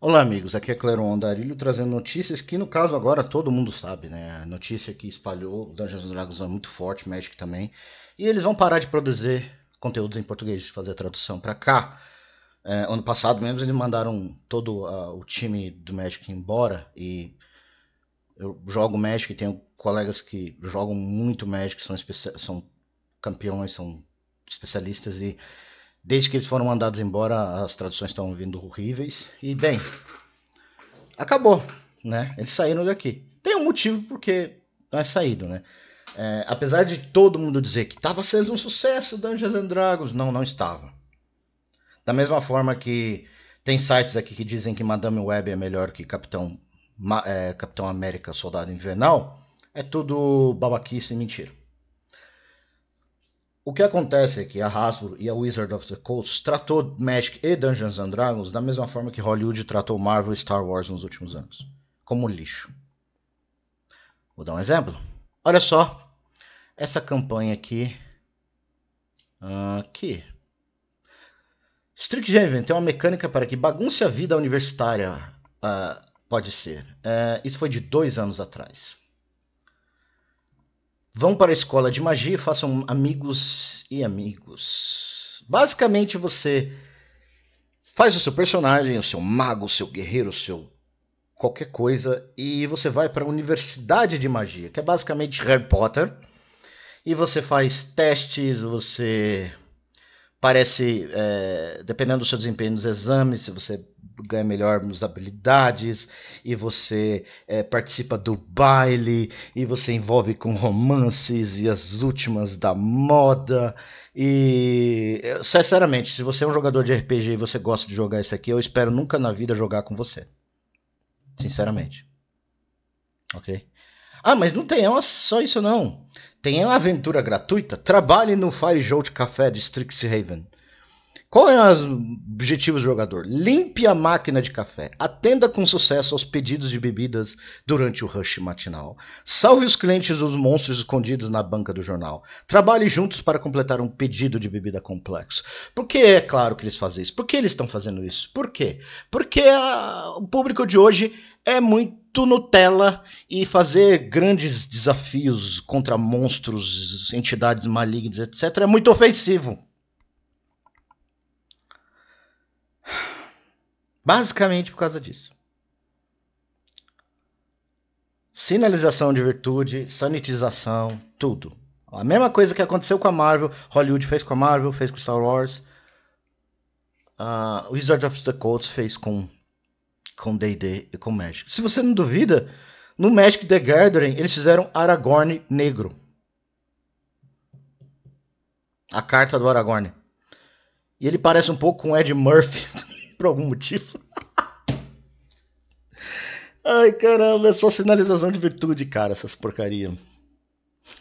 Olá, amigos. Aqui é Cleron Andarilho trazendo notícias que, no caso, agora todo mundo sabe, né? A notícia que espalhou, Dungeons Dragons é muito forte, Magic também. E eles vão parar de produzir conteúdos em português, de fazer a tradução para cá. É, ano passado mesmo, eles mandaram todo uh, o time do Magic embora e eu jogo Magic, tenho colegas que jogam muito Magic, são, são campeões, são especialistas e Desde que eles foram mandados embora, as traduções estão vindo horríveis. E bem, acabou, né? Eles saíram daqui. Tem um motivo porque não é saído, né? É, apesar de todo mundo dizer que estava sendo um sucesso Dungeons and Dragons, não, não estava. Da mesma forma que tem sites aqui que dizem que Madame Web é melhor que Capitão, é, Capitão América Soldado Invernal, é tudo babaquice e mentira. O que acontece é que a Hasbro e a Wizard of the Coast tratou Magic e Dungeons and Dragons da mesma forma que Hollywood tratou Marvel e Star Wars nos últimos anos, como lixo. Vou dar um exemplo. Olha só essa campanha aqui. Aqui. Strixhaven tem uma mecânica para que bagunce a vida universitária uh, pode ser. Uh, isso foi de dois anos atrás. Vão para a escola de magia e façam amigos e amigos. Basicamente você faz o seu personagem, o seu mago, o seu guerreiro, o seu qualquer coisa e você vai para a universidade de magia, que é basicamente Harry Potter. E você faz testes, você parece, é, dependendo do seu desempenho nos exames, se você ganha melhor nos habilidades, e você é, participa do baile, e você envolve com romances e as últimas da moda. E sinceramente, se você é um jogador de RPG e você gosta de jogar isso aqui, eu espero nunca na vida jogar com você. Sinceramente. Ok? Ah, mas não tem é só isso não. Tem uma aventura gratuita. Trabalhe no Fire Jolt de Café de Strixhaven. Qual é o objetivo do jogador? Limpe a máquina de café, atenda com sucesso aos pedidos de bebidas durante o rush matinal, salve os clientes dos monstros escondidos na banca do jornal, trabalhe juntos para completar um pedido de bebida complexo. Por que é claro que eles fazem isso? Por que eles estão fazendo isso? Por quê? Porque a... Ah, o público de hoje é muito Nutella e fazer grandes desafios contra monstros, entidades malignas, etc., é muito ofensivo Basicamente por causa disso. Sinalização de virtude, sanitização, tudo. A mesma coisa que aconteceu com a Marvel, Hollywood fez com a Marvel, fez com Star Wars. Uh, Wizard of the Coast fez com com D&D e com Magic. Se você não duvida, no Magic the Gathering eles fizeram Aragorn negro. A carta do Aragorn. E ele parece um pouco com Ed Murphy por algum motivo. Ai, caramba, é só sinalização de virtude, cara, essas porcaria.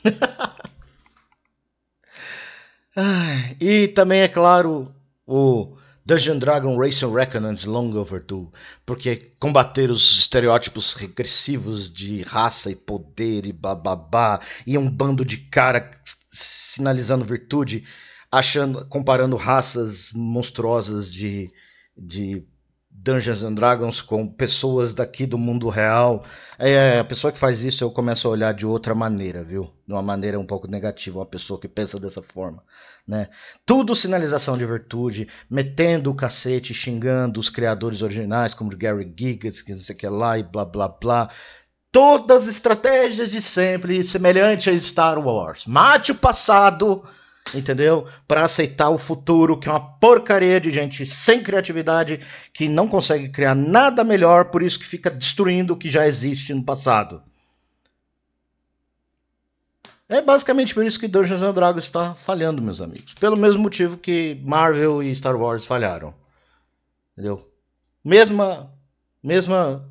e também, é claro, o Dungeon Dragon Racing Reckonance Long Overdue, porque combater os estereótipos regressivos de raça e poder e bababá, e um bando de cara sinalizando virtude, achando, comparando raças monstruosas de de Dungeons and Dragons com pessoas daqui do mundo real. É, é, a pessoa que faz isso eu começo a olhar de outra maneira, viu? De uma maneira um pouco negativa, uma pessoa que pensa dessa forma, né? Tudo sinalização de virtude, metendo o cacete, xingando os criadores originais, como Gary Gigas, que não sei o que lá e blá blá blá. Todas estratégias de sempre, semelhante a Star Wars. Mate o passado entendeu? Para aceitar o futuro, que é uma porcaria de gente sem criatividade, que não consegue criar nada melhor, por isso que fica destruindo o que já existe no passado. É basicamente por isso que Dungeons and Dragons está falhando, meus amigos. Pelo mesmo motivo que Marvel e Star Wars falharam. Entendeu? Mesma mesma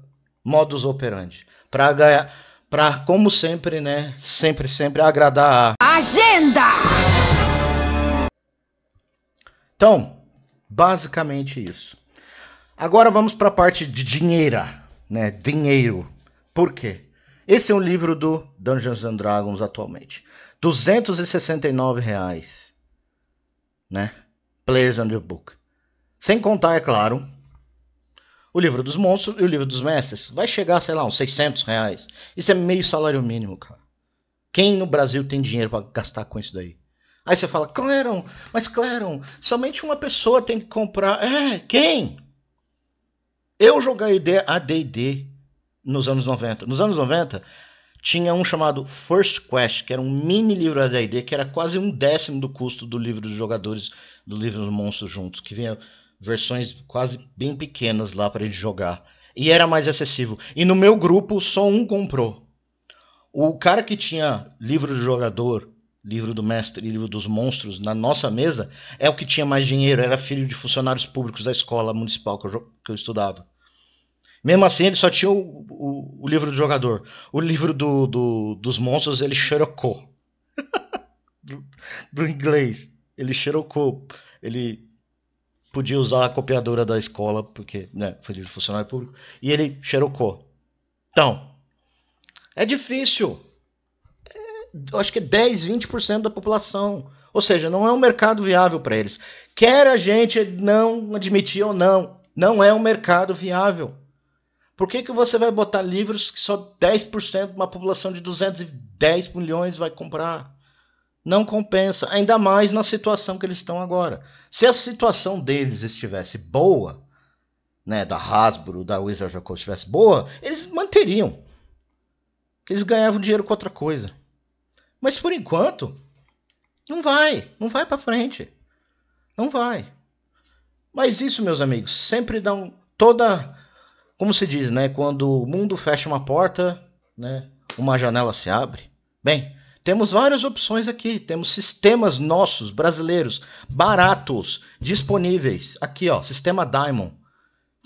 modus operandi. Para ganhar para como sempre, né, sempre sempre agradar a agenda. Então, basicamente isso. Agora vamos para a parte de dinheiro, né? Dinheiro. Por quê? Esse é um livro do Dungeons and Dragons atualmente. 269 reais, né? Players on the Book. Sem contar, é claro, o livro dos monstros e o livro dos mestres. Vai chegar, sei lá, uns 600 reais. Isso é meio salário mínimo, cara. Quem no Brasil tem dinheiro para gastar com isso daí? Aí você fala, Claron, mas Claron, somente uma pessoa tem que comprar. É, quem? Eu joguei ADD nos anos 90. Nos anos 90, tinha um chamado First Quest, que era um mini livro da D&D, que era quase um décimo do custo do livro dos jogadores do livro dos monstros juntos, que vinha versões quase bem pequenas lá para eles jogar. E era mais acessível. E no meu grupo só um comprou. O cara que tinha livro do jogador livro do mestre e livro dos monstros na nossa mesa, é o que tinha mais dinheiro, era filho de funcionários públicos da escola municipal que eu, que eu estudava. Mesmo assim, ele só tinha o, o, o livro do jogador. O livro do, do, dos monstros, ele xerocou. do, do, inglês. Ele xerocou. Ele podia usar a copiadora da escola, porque né, foi de funcionário público. E ele xerocou. Então, é difícil acho que é 10, 20% da população. Ou seja, não é um mercado viável para eles. Quer a gente não admitir ou não, não é um mercado viável. Por que, que você vai botar livros que só 10% de uma população de 210 milhões vai comprar? Não compensa, ainda mais na situação que eles estão agora. Se a situação deles estivesse boa, né, da Hasbro, da Wizards of Coast estivesse boa, eles manteriam. Eles ganhavam dinheiro com outra coisa. Mas por enquanto, não vai, não vai para frente. Não vai. Mas isso, meus amigos, sempre dá um toda como se diz, né, quando o mundo fecha uma porta, né, uma janela se abre. Bem, temos várias opções aqui, temos sistemas nossos brasileiros baratos disponíveis. Aqui, ó, sistema Diamond.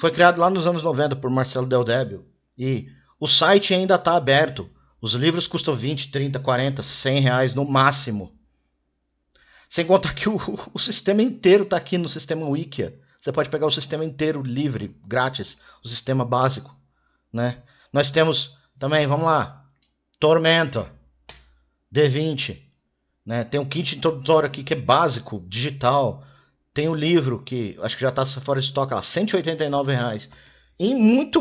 Foi criado lá nos anos 90 por Marcelo Del Débio e o site ainda está aberto os livros custam 20, 30, 40, 100 reais no máximo. Sem contar que o, o sistema inteiro está aqui no sistema Wikia. Você pode pegar o sistema inteiro livre, grátis, o sistema básico. Né? Nós temos também, vamos lá, Tormenta, D20. Né? Tem um kit introdutório aqui que é básico, digital. Tem o um livro que acho que já está fora de estoque, lá, R$ 189. Reais. E muito,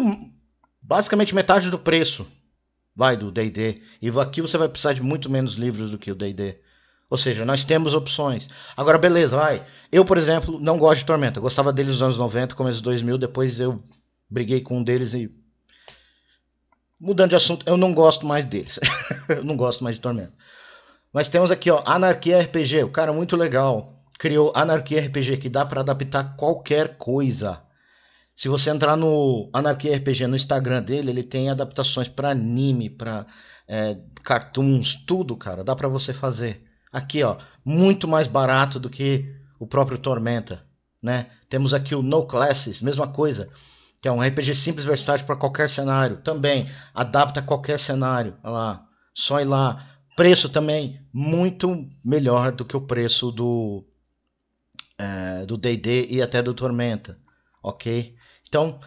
basicamente metade do preço vai do D&D. E aqui você vai precisar de muito menos livros do que o D&D. Ou seja, nós temos opções. Agora, beleza, vai. Eu, por exemplo, não gosto de Tormenta. Eu gostava deles nos anos 90, começo 2000. Depois eu briguei com um deles e... Mudando de assunto, eu não gosto mais deles. eu não gosto mais de Tormenta. Mas temos aqui, ó, Anarquia RPG. O cara é muito legal. Criou Anarquia RPG, que dá para adaptar qualquer coisa. Se você entrar no Anarquia RPG no Instagram dele, ele tem adaptações para anime, para é, cartoons, tudo, cara. Dá para você fazer. Aqui, ó, muito mais barato do que o próprio Tormenta, né? Temos aqui o No Classes, mesma coisa, que é um RPG simples versátil para qualquer cenário. Também adapta a qualquer cenário. Olha lá, só ir lá. Preço também muito melhor do que o preço do é, do D&D e até do Tormenta, ok? Então,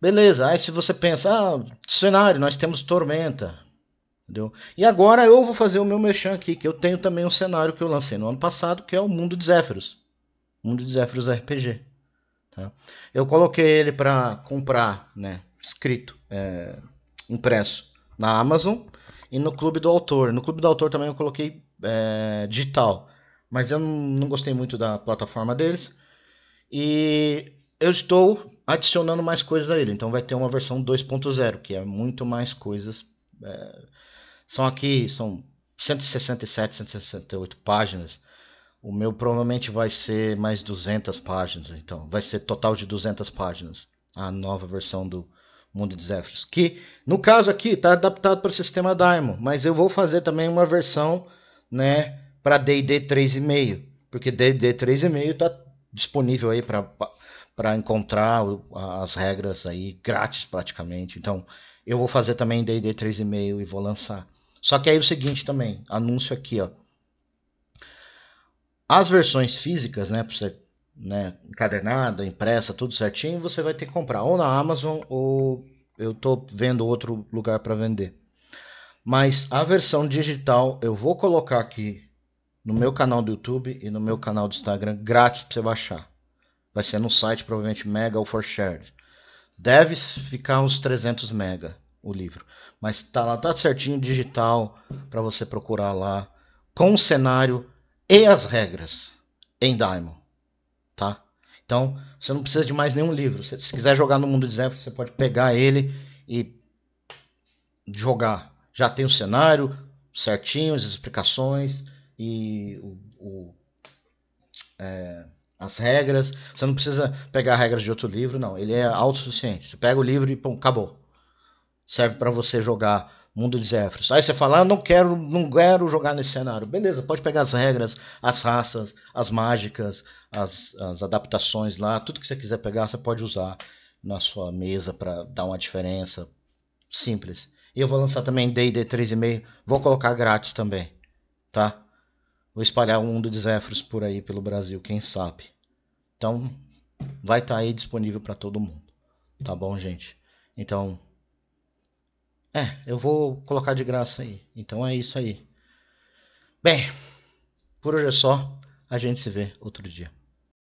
beleza. Aí se você pensa, ah, cenário, nós temos Tormenta. Entendeu? E agora eu vou fazer o meu mexão aqui, que eu tenho também um cenário que eu lancei no ano passado, que é o Mundo de Zéfiros. Mundo de Zéfiros RPG. Tá? Eu coloquei ele para comprar, né, escrito, é, impresso na Amazon e no Clube do Autor. No Clube do Autor também eu coloquei é, digital, mas eu não gostei muito da plataforma deles. E eu estou adicionando mais coisas a ele. Então vai ter uma versão 2.0, que é muito mais coisas. É, são aqui, são 167, 168 páginas. O meu provavelmente vai ser mais 200 páginas, então vai ser total de 200 páginas a nova versão do Mundo de Zephyrs, que no caso aqui está adaptado para o sistema Daimon, mas eu vou fazer também uma versão, né, para D&D 3.5, porque D&D 3.5 está disponível aí para para encontrar as regras aí grátis praticamente. Então, eu vou fazer também D&D 3.5 e vou lançar. Só que aí é o seguinte também, anúncio aqui, ó. As versões físicas, né, para você, né, encadernada, impressa, tudo certinho, você vai ter que comprar ou na Amazon ou eu tô vendo outro lugar para vender. Mas a versão digital eu vou colocar aqui no meu canal do YouTube e no meu canal do Instagram grátis para você baixar vai ser no site provavelmente mega ou for shared. Deve ficar uns 300 mega o livro, mas tá lá tá certinho digital para você procurar lá com o cenário e as regras em Daimon, tá? Então, você não precisa de mais nenhum livro. Se, se quiser jogar no mundo de Zephyr, você pode pegar ele e jogar. Já tem o cenário certinho, as explicações e o, o é, as regras. Você não precisa pegar regras de outro livro, não. Ele é autossuficiente. Você pega o livro e pum, acabou. Serve para você jogar Mundo de Zephyrs. Aí você fala, ah, não quero, não quero jogar nesse cenário. Beleza, pode pegar as regras, as raças, as mágicas, as, as adaptações lá, tudo que você quiser pegar, você pode usar na sua mesa para dar uma diferença simples. E eu vou lançar também D&D 3.5, vou colocar grátis também, tá? Vou espalhar o mundo de zéfros por aí pelo Brasil, quem sabe. Então, vai estar tá aí disponível para todo mundo. Tá bom, gente? Então, é, eu vou colocar de graça aí. Então é isso aí. Bem, por hoje é só. A gente se vê outro dia.